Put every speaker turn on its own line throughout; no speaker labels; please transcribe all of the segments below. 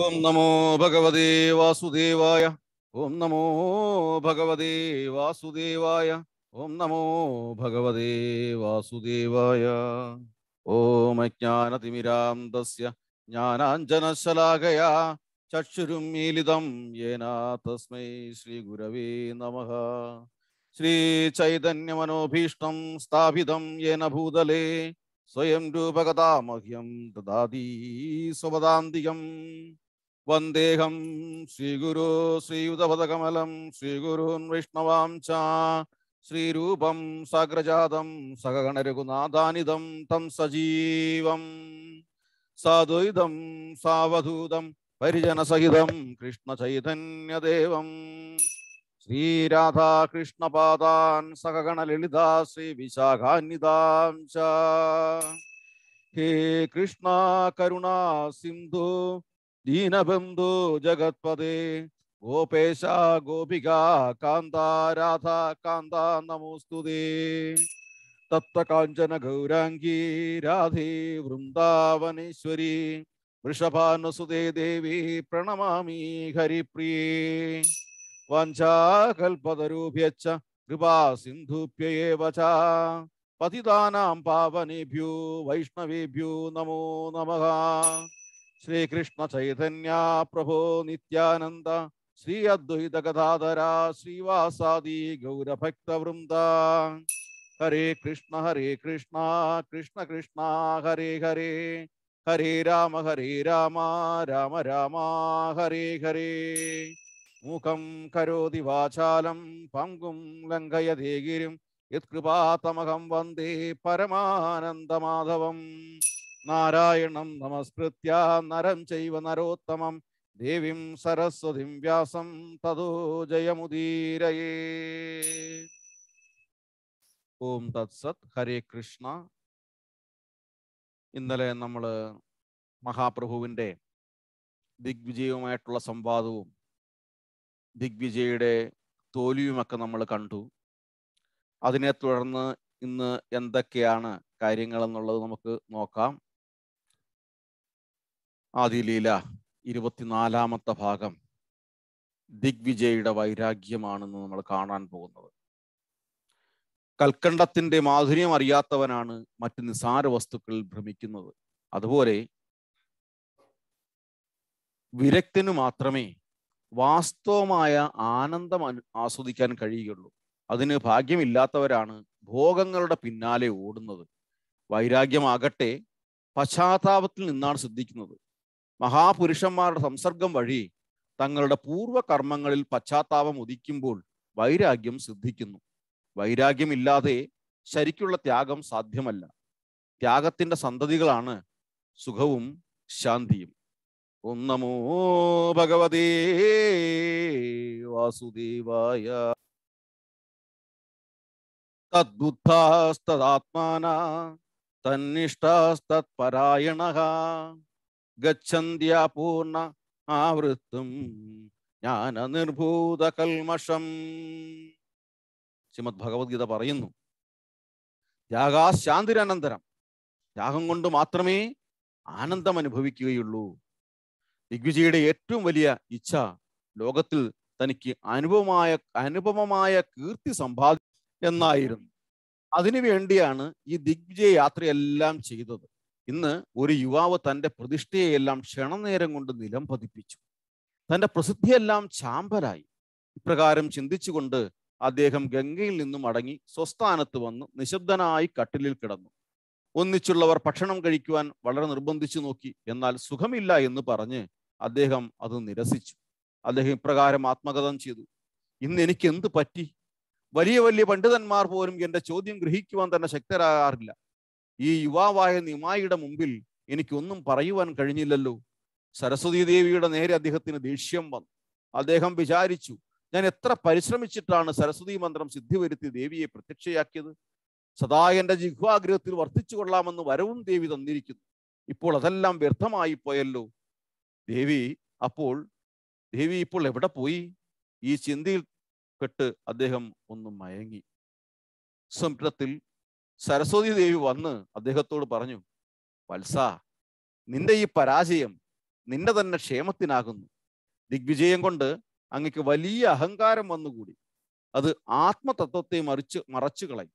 ओम नमो भगवते वासुदेवाय ओम नमो भगवते वासुदेवाय ओम नमो भगवते वासुदेवाय ओम ज्ञानतिमिरान्दस्य ज्ञानाञ्जनशलाकया चक्षुरुन्मीलितं येन तस्मै श्रीगुरवे नमः श्रीचैतन्यमनोभीष्टं स्थापितं येन भूतले സ്വയം രൂപകഥാമഹ്യം ദദാതീ സ്വപദാന്തികം വന്ദേഹം ശ്രീഗുരു ശ്രീയുതപദകമലം ശ്രീഗുരുൻ വൈഷ്ണവാം ച ശ്രീരൂപം സാഗ്രജാതം സഹഗണരഘുനാഥാനിതം തം സജീവം സാദ്വൈതം സാവധൂതം പരിജനസഹിതം കൃഷ്ണചൈതന്യദേവം ശ്രീരാധാകൃഷ്ണപാദാൻ സഹഗണലളിതാ ശ്രീ വിശാഖാന്യതാംശ ഹേ കൃഷ്ണ കരുണാ സിന്ധു ദീനബന്ധു ജഗത്പദേ ഗോപേശ ഗോപിക കാന്ത രാധ കാന്ത നമോസ്തുതേ തത്വകാഞ്ചന ഗൗരാംഗി രാധേ വൃന്ദാവനേശ്വരി വൃഷഭാനുസുതേ ദേവി പ്രണമാമി ഹരിപ്രിയേ വഞ്ചാകൽപതരൂപ്യച്ച കൃപാസിന്ധുപ്യയേവ ച പതിതാനാം പാവനേഭ്യോ വൈഷ്ണവേഭ്യോ നമോ നമ ശ്രീകൃഷ്ണ ചൈതന്യ हरे कृष्ण हरे कृष्ण कृष्ण कृष्ण हरे हरे हरे राम हरे राम राम राम हरे हरे രാമ ഹരേ രാമ രാമ രാമ ഹരേ ഹരേ മൂകം കരോതി വാചാലം പങ്കും ലംഘയതേകിരും യത്കൃപാതമകം വന്ദേ പരമാനന്ദമാധവം നാരായണം നമസ്കൃത്യ നരം ചൈവ നരോത്തമം ദേവീം സരസ്വതിം വ്യാസം തതോ ജയമുദീരയേ ഓം തത്സത് ഹരേ കൃഷ്ണ ഇന്നലെ നമ്മൾ മഹാപ്രഭുവിൻ്റെ ദിഗ്വിജയവുമായിട്ടുള്ള സംവാദവും ദിഗ്വിജയുടെ തോൽവിയുമൊക്കെ നമ്മൾ കണ്ടു അതിനെ തുടർന്ന് ഇന്ന് എന്തൊക്കെയാണ് കാര്യങ്ങൾ എന്നുള്ളത് നമുക്ക് നോക്കാം ആദിലീല ഇരുപത്തിനാലാമത്തെ ഭാഗം ദിഗ്വിജയുടെ വൈരാഗ്യമാണെന്ന് നമ്മൾ കാണാൻ പോകുന്നത് കൽക്കണ്ടത്തിന്റെ മാധുര്യം അറിയാത്തവനാണ് മറ്റ് നിസാര വസ്തുക്കളിൽ ഭ്രമിക്കുന്നത് അതുപോലെ വിരക്തന് മാത്രമേ വാസ്തവമായ ആനന്ദം ആസ്വദിക്കാൻ കഴിയുകയുള്ളൂ അതിന് ഭാഗ്യമില്ലാത്തവരാണ് ഭോഗങ്ങളുടെ പിന്നാലെ ഓടുന്നത് വൈരാഗ്യമാകട്ടെ പശ്ചാത്താപത്തിൽ നിന്നാണ് സിദ്ധിക്കുന്നത് മഹാപുരുഷന്മാരുടെ സംസർഗം വഴി തങ്ങളുടെ പൂർവ്വ കർമ്മങ്ങളിൽ പശ്ചാത്താപം ഉദിക്കുമ്പോൾ വൈരാഗ്യം സിദ്ധിക്കുന്നു വൈരാഗ്യമില്ലാതെ ശരിക്കുള്ള ത്യാഗം സാധ്യമല്ല ത്യാഗത്തിൻ്റെ സന്തതികളാണ് സുഖവും ശാന്തിയും ഓം നമോ ഭഗവതേ വാസുദേവായ തദ്ബുദ്ധാസ്തദാത്മാന തന്നിഷ്ടാസ്തത്പരായണ ഗച്ഛന്ത്യാപൂർണ ആവൃത്തും കൽമഷം ശ്രീമദ് ഭഗവത്ഗീത പറയുന്നു യാഗാശാന്തിരനന്തരം ത്യാഗം കൊണ്ട് മാത്രമേ ആനന്ദം അനുഭവിക്കുകയുള്ളൂ ദിഗ്വിജയുടെ ഏറ്റവും വലിയ ഇച്ഛ ലോകത്തിൽ തനിക്ക് അനുഭവമായ അനുപമമായ കീർത്തി സമ്പാദി എന്നായിരുന്നു അതിനു വേണ്ടിയാണ് ഈ ദിഗ്വിജയ യാത്രയെല്ലാം ചെയ്തത് ഇന്ന് ഒരു യുവാവ് തൻ്റെ പ്രതിഷ്ഠയെല്ലാം ക്ഷണനേരം കൊണ്ട് നിലം പതിപ്പിച്ചു തൻ്റെ പ്രസിദ്ധിയെല്ലാം ചാമ്പലായി ഇപ്രകാരം ചിന്തിച്ചുകൊണ്ട് അദ്ദേഹം ഗംഗയിൽ നിന്നും മടങ്ങി സ്വസ്ഥാനത്ത് വന്ന് നിശബ്ദനായി കട്ടിലിൽ കിടന്നു ഒന്നിച്ചുള്ളവർ ഭക്ഷണം കഴിക്കുവാൻ വളരെ നിർബന്ധിച്ചു നോക്കി എന്നാൽ സുഖമില്ല എന്ന് പറഞ്ഞ് അദ്ദേഹം അത് നിരസിച്ചു അദ്ദേഹം ഇപ്രകാരം ആത്മകഥം ചെയ്തു ഇന്ന് എനിക്ക് എന്ത് പറ്റി വലിയ വലിയ പണ്ഡിതന്മാർ പോലും എൻ്റെ ചോദ്യം ഗ്രഹിക്കുവാൻ തന്നെ ശക്തരാകാറില്ല ഈ യുവാവായ നിമായിയുടെ മുമ്പിൽ എനിക്കൊന്നും പറയുവാൻ കഴിഞ്ഞില്ലല്ലോ സരസ്വതി ദേവിയുടെ നേരെ അദ്ദേഹത്തിന് ദേഷ്യം വന്നു അദ്ദേഹം വിചാരിച്ചു ഞാൻ എത്ര പരിശ്രമിച്ചിട്ടാണ് സരസ്വതി മന്ത്രം സിദ്ധി വരുത്തി ദേവിയെ പ്രത്യക്ഷയാക്കിയത് സദാ എൻ്റെ ജിഹ്വാഗ്രഹത്തിൽ വർദ്ധിച്ചു കൊള്ളാമെന്ന് വരവും ദേവി തന്നിരിക്കുന്നു ഇപ്പോൾ അതെല്ലാം വ്യർത്ഥമായി പോയല്ലോ ദേവി അപ്പോൾ ദേവി ഇപ്പോൾ എവിടെ പോയി ഈ ചിന്തയിൽ പെട്ട് അദ്ദേഹം ഒന്ന് മയങ്ങി സ്വപ്നത്തിൽ സരസ്വതി ദേവി വന്ന് അദ്ദേഹത്തോട് പറഞ്ഞു വത്സ നിന്റെ ഈ പരാജയം നിന്റെ തന്നെ ക്ഷേമത്തിനാകുന്നു ദിഗ്വിജയം കൊണ്ട് അങ്ങക്ക് വലിയ അഹങ്കാരം വന്നുകൂടി അത് ആത്മതത്വത്തെ മറിച്ച് മറച്ചു കളയും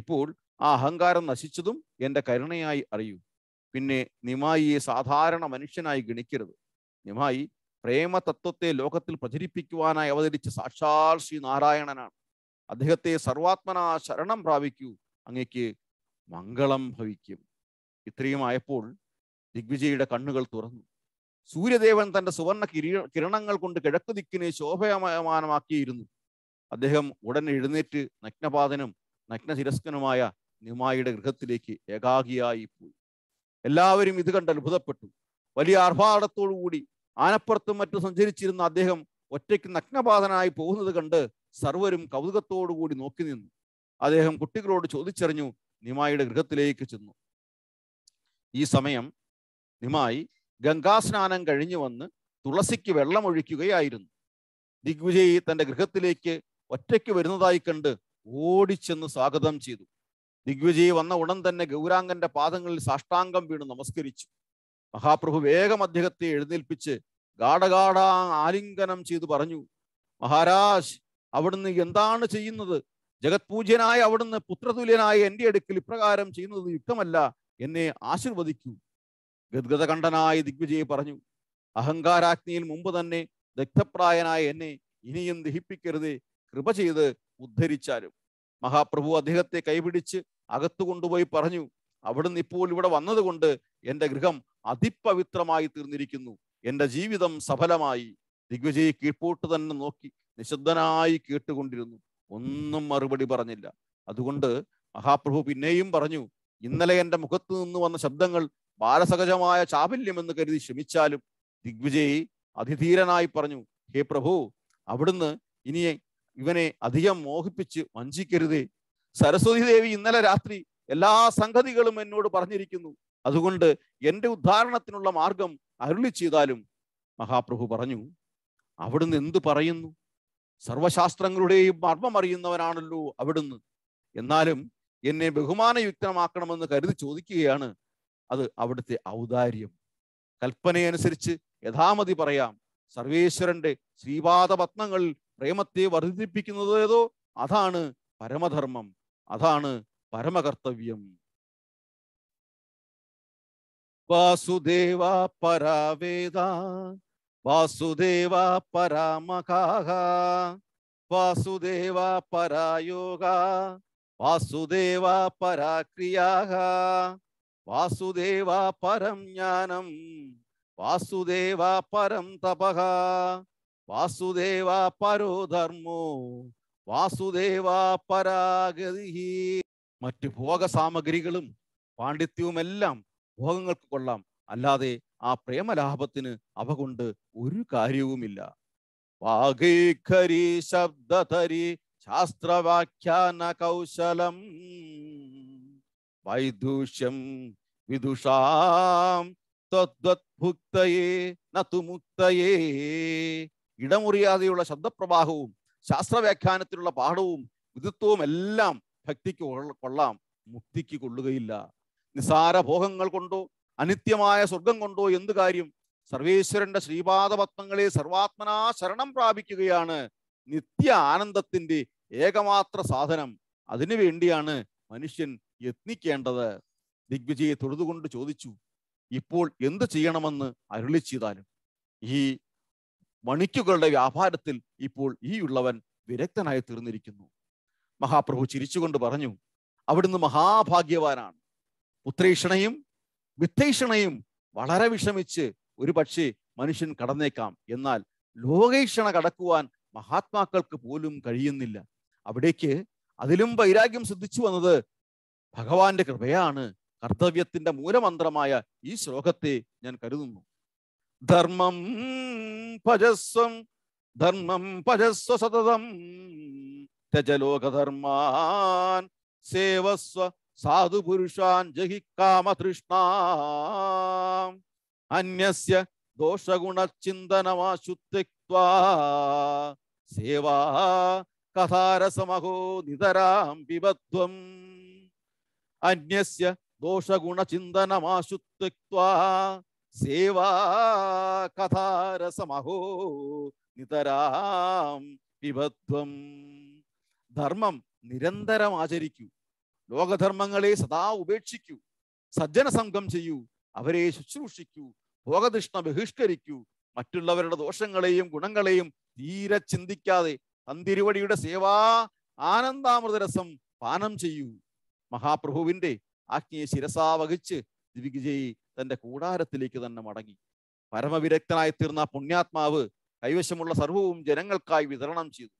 ഇപ്പോൾ ആ അഹങ്കാരം നശിച്ചതും എൻ്റെ കരുണയായി അറിയൂ പിന്നെ നിമായിയെ സാധാരണ മനുഷ്യനായി ഗണിക്കരുത് നിമായി പ്രേമതത്വത്തെ ലോകത്തിൽ പ്രചരിപ്പിക്കുവാനായി അവതരിച്ച സാക്ഷാൽ ശ്രീ നാരായണനാണ് അദ്ദേഹത്തെ സർവാത്മന ശരണം പ്രാപിക്കൂ അങ്ങേക്ക് മംഗളം ഭവിക്കും ഇത്രയുമായപ്പോൾ ദിഗ്വിജയുടെ കണ്ണുകൾ തുറന്നു സൂര്യദേവൻ തന്റെ സുവർണ കിരീ കിരണങ്ങൾ കൊണ്ട് കിഴക്കു ദിക്കിനെ ശോഭയമാനമാക്കിയിരുന്നു അദ്ദേഹം ഉടൻ എഴുന്നേറ്റ് നഗ്നപാതനും നഗ്നശിരസ്കനുമായ നിമായിയുടെ ഗൃഹത്തിലേക്ക് ഏകാഗിയായി പോയി എല്ലാവരും ഇത് കണ്ട് അത്ഭുതപ്പെട്ടു വലിയ ആർഭാടത്തോടു കൂടി ആനപ്പുറത്തും മറ്റും സഞ്ചരിച്ചിരുന്ന അദ്ദേഹം ഒറ്റയ്ക്ക് നഗ്നബാധനായി പോകുന്നത് കണ്ട് സർവരും കൗതുകത്തോടുകൂടി നോക്കി നിന്നു അദ്ദേഹം കുട്ടികളോട് ചോദിച്ചറിഞ്ഞു നിമായിയുടെ ഗൃഹത്തിലേക്ക് ചെന്നു ഈ സമയം നിമായി ഗംഗാസ്നാനം കഴിഞ്ഞു വന്ന് തുളസിക്ക് വെള്ളമൊഴിക്കുകയായിരുന്നു ദിഗ്വിജയി തന്റെ ഗൃഹത്തിലേക്ക് ഒറ്റയ്ക്ക് വരുന്നതായി കണ്ട് ഓടിച്ചെന്ന് സ്വാഗതം ചെയ്തു ദിഗ്വിജയി വന്ന ഉടൻ തന്നെ ഗൗരാംഗന്റെ പാദങ്ങളിൽ സാഷ്ടാംഗം വീണ് നമസ്കരിച്ചു മഹാപ്രഭു വേഗം അദ്ദേഹത്തെ എഴുന്നേൽപ്പിച്ച് ഗാഠഗാഠ ആലിംഗനം ചെയ്തു പറഞ്ഞു മഹാരാജ് അവിടുന്ന് എന്താണ് ചെയ്യുന്നത് ജഗത്പൂജ്യനായ അവിടുന്ന് പുത്രതുല്യനായ എൻ്റെ അടുക്കൽ ഇപ്രകാരം ചെയ്യുന്നത് യുക്തമല്ല എന്നെ ആശീർവദിക്കൂ ഗദ്ഗതകണ്ഠനായ ദിഗ്വിജയ് പറഞ്ഞു അഹങ്കാരാജ്ഞിയിൽ മുമ്പ് തന്നെ ദഗ്ധപ്രായനായ എന്നെ ഇനിയും ദഹിപ്പിക്കരുതേ കൃപ ചെയ്ത് ഉദ്ധരിച്ചാലും മഹാപ്രഭു അദ്ദേഹത്തെ കൈപിടിച്ച് അകത്തു കൊണ്ടുപോയി പറഞ്ഞു അവിടുന്ന് ഇപ്പോൾ ഇവിടെ വന്നതുകൊണ്ട് എൻ്റെ ഗൃഹം അതിപവിത്രമായി തീർന്നിരിക്കുന്നു എൻ്റെ ജീവിതം സഫലമായി ദിഗ്വിജയ് കീഴ്പോട്ട് തന്നെ നോക്കി നിശബ്ദനായി കേട്ടുകൊണ്ടിരുന്നു ഒന്നും മറുപടി പറഞ്ഞില്ല അതുകൊണ്ട് മഹാപ്രഭു പിന്നെയും പറഞ്ഞു ഇന്നലെ എൻ്റെ മുഖത്ത് നിന്ന് വന്ന ശബ്ദങ്ങൾ ബാലസഹജമായ എന്ന് കരുതി ശ്രമിച്ചാലും ദിഗ്വിജയ് അതിധീരനായി പറഞ്ഞു ഹേ പ്രഭു അവിടുന്ന് ഇനി ഇവനെ അധികം മോഹിപ്പിച്ച് വഞ്ചിക്കരുതേ സരസ്വതി ദേവി ഇന്നലെ രാത്രി എല്ലാ സംഗതികളും എന്നോട് പറഞ്ഞിരിക്കുന്നു അതുകൊണ്ട് എൻ്റെ ഉദ്ധാരണത്തിനുള്ള മാർഗം അരുളി ചെയ്താലും മഹാപ്രഭു പറഞ്ഞു അവിടുന്ന് എന്തു പറയുന്നു സർവശാസ്ത്രങ്ങളുടെയും മർമ്മം അറിയുന്നവനാണല്ലോ അവിടുന്ന് എന്നാലും എന്നെ ബഹുമാനയുക്തമാക്കണമെന്ന് കരുതി ചോദിക്കുകയാണ് അത് അവിടുത്തെ ഔദാര്യം കൽപ്പനയനുസരിച്ച് യഥാമതി പറയാം സർവേശ്വരന്റെ ശ്രീപാദപത്നങ്ങൾ പ്രേമത്തെ വർദ്ധിപ്പിക്കുന്നത് ഏതോ അതാണ് പരമധർമ്മം അതാണ് പരമകർത്തവ്യം വാസുദേവ പരാവേദ വാസുദേവ പരാമകാഹ വാസുദേവ പരായോഗ വാസുദേവ പരാക്രിയാഹ വാസുദേവ പരം ജ്ഞാനം വാസുദേവ പരം തപഹ വാസുദേവ പരോ ധർമ്മോ വാസുദേവ പരാഗതി മറ്റു ഭോഗ സാമഗ്രികളും പാണ്ഡിത്യവുമെല്ലാം ഭോഗങ്ങൾക്ക് കൊള്ളാം അല്ലാതെ ആ പ്രേമലാഭത്തിന് അവ കൊണ്ട് ഒരു കാര്യവുമില്ല ശാസ്ത്രവാഖ്യാന കൗശലം വൈദൂഷ്യം വിദുഷാം തദ്വത്ഭുക്തയേ നതുമുക്തയേ ഇടമുറിയാതെയുള്ള ശബ്ദപ്രവാഹവും ശാസ്ത്രവ്യാഖ്യാനത്തിലുള്ള പാഠവും വിദുത്വവും എല്ലാം ഭക്തിക്ക് കൊള്ളാം മുക്തിക്ക് കൊള്ളുകയില്ല നിസാര ഭോഗങ്ങൾ കൊണ്ടോ അനിത്യമായ സ്വർഗം കൊണ്ടോ എന്ത് കാര്യം സർവേശ്വരന്റെ ശ്രീപാദപത്മങ്ങളെ സർവാത്മനാ ശരണം പ്രാപിക്കുകയാണ് നിത്യ ആനന്ദത്തിന്റെ ഏകമാത്ര സാധനം അതിനു വേണ്ടിയാണ് മനുഷ്യൻ യത്നിക്കേണ്ടത് ദിഗ്വിജയെ തൊഴുതുകൊണ്ട് ചോദിച്ചു ഇപ്പോൾ എന്ത് ചെയ്യണമെന്ന് അരുളി ചെയ്താലും ഈ മണിക്കുകളുടെ വ്യാപാരത്തിൽ ഇപ്പോൾ ഈ ഉള്ളവൻ വിരക്തനായി തീർന്നിരിക്കുന്നു മഹാപ്രഭു ചിരിച്ചുകൊണ്ട് പറഞ്ഞു അവിടുന്ന് മഹാഭാഗ്യവാനാണ് ഉത്രീഷണയും വിത്തീഷണയും വളരെ വിഷമിച്ച് ഒരു പക്ഷേ മനുഷ്യൻ കടന്നേക്കാം എന്നാൽ ലോകേഷണ കടക്കുവാൻ മഹാത്മാക്കൾക്ക് പോലും കഴിയുന്നില്ല അവിടേക്ക് അതിലും വൈരാഗ്യം സിദ്ധിച്ചു വന്നത് ഭഗവാന്റെ കൃപയാണ് കർത്തവ്യത്തിന്റെ മൂലമന്ത്രമായ ഈ ശ്ലോകത്തെ ഞാൻ കരുതുന്നു ധർമ്മം ഭജസ്വം ധർമ്മം ഭജസ്വ സതതം രജലോകധർമാൻ സേവസ്വ സാധുപുരുഷാൻ ജഹിക്കാമതൃഷ്ണ അന്യസ്യ ദോഷഗുണചിന്തനമാശുദ്ധിക്വാ സേവാ കഥാരസമഹോ നിതരാം പിബധ്വം അന്യസ്യ ദോഷഗുണചിന്തനമാശുദ്ധിക്വാ സേവാ കഥാരസമഹോ നിതരാം പിബധ്വം ധർമ്മം നിരന്തരം ആചരിക്കൂ ലോകധർമ്മങ്ങളെ സദാ ഉപേക്ഷിക്കൂ സജ്ജന സംഘം ചെയ്യൂ അവരെ ശുശ്രൂഷിക്കൂ ഭോഗതൃഷ്ണ ബഹിഷ്കരിക്കൂ മറ്റുള്ളവരുടെ ദോഷങ്ങളെയും ഗുണങ്ങളെയും തീരെ ചിന്തിക്കാതെ തന്തിരുവടിയുടെ സേവാ ആനന്ദാമൃതരസം പാനം ചെയ്യൂ മഹാപ്രഭുവിന്റെ ആജ്ഞയെ ശിരസാ വഹിച്ച് ദിവിജയ് തന്റെ കൂടാരത്തിലേക്ക് തന്നെ മടങ്ങി പരമവിരക്തനായി തീർന്ന പുണ്യാത്മാവ് കൈവശമുള്ള സർവവും ജനങ്ങൾക്കായി വിതരണം ചെയ്തു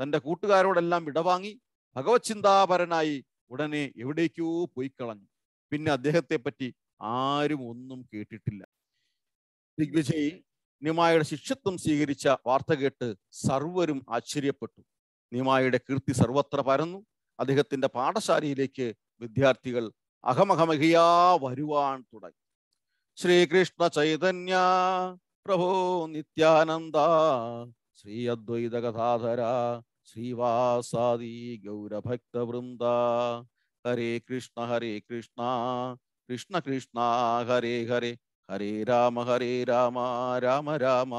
തന്റെ കൂട്ടുകാരോടെല്ലാം വിടവാങ്ങി ഭഗവത് ചിന്താപരനായി ഉടനെ എവിടേക്കോ പോയി കളഞ്ഞു പിന്നെ അദ്ദേഹത്തെ പറ്റി ആരും ഒന്നും കേട്ടിട്ടില്ല ദിഗ്വിജയ് നിമായയുടെ ശിക്ഷത്വം സ്വീകരിച്ച വാർത്ത കേട്ട് സർവരും ആശ്ചര്യപ്പെട്ടു നിമായുടെ കീർത്തി സർവത്ര പരന്നു അദ്ദേഹത്തിന്റെ പാഠശാലയിലേക്ക് വിദ്യാർത്ഥികൾ അഹമഹമഹിയാ വരുവാൻ തുടങ്ങി ശ്രീകൃഷ്ണ ചൈതന്യ പ്രഭോ നിത്യാനന്ദ ശ്രീ അദ്വൈത കഥാധര ശ്രീവാസാദി ഗൗരഭക്തവൃന്ദ ഹരേ കൃഷ്ണ ഹരേ കൃഷ്ണ കൃഷ്ണ കൃഷ്ണ ഹരേ ഹരേ ഹരേ രാമ ഹരേ രാമ രാമ രാമ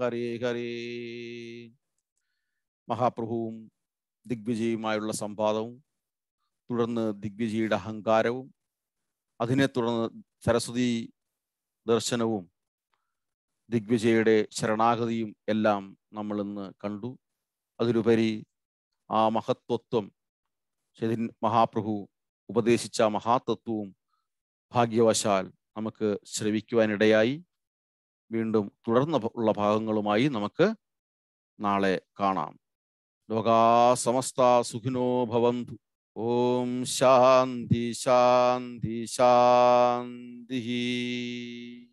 ഹരേ ഹരേ മഹാപ്രഭുവും ദിഗ്വിജയുമായുള്ള സംവാദവും തുടർന്ന് ദിഗ്വിജയുടെ അഹങ്കാരവും അതിനെ തുടർന്ന് സരസ്വതി ദർശനവും ദിഗ്വിജയുടെ ശരണാഗതിയും എല്ലാം നമ്മളിന്ന് കണ്ടു അതിലുപരി ആ മഹത്വത്വം ശരി മഹാപ്രഭു ഉപദേശിച്ച മഹാതത്വവും ഭാഗ്യവശാൽ നമുക്ക് ശ്രവിക്കുവാനിടയായി വീണ്ടും തുടർന്ന ഉള്ള ഭാഗങ്ങളുമായി നമുക്ക് നാളെ കാണാം ലോകാ സമസ്ത സുഖിനോ ഭവന്തു ഓം ശാന്തി ശാന്തി ശാന്തി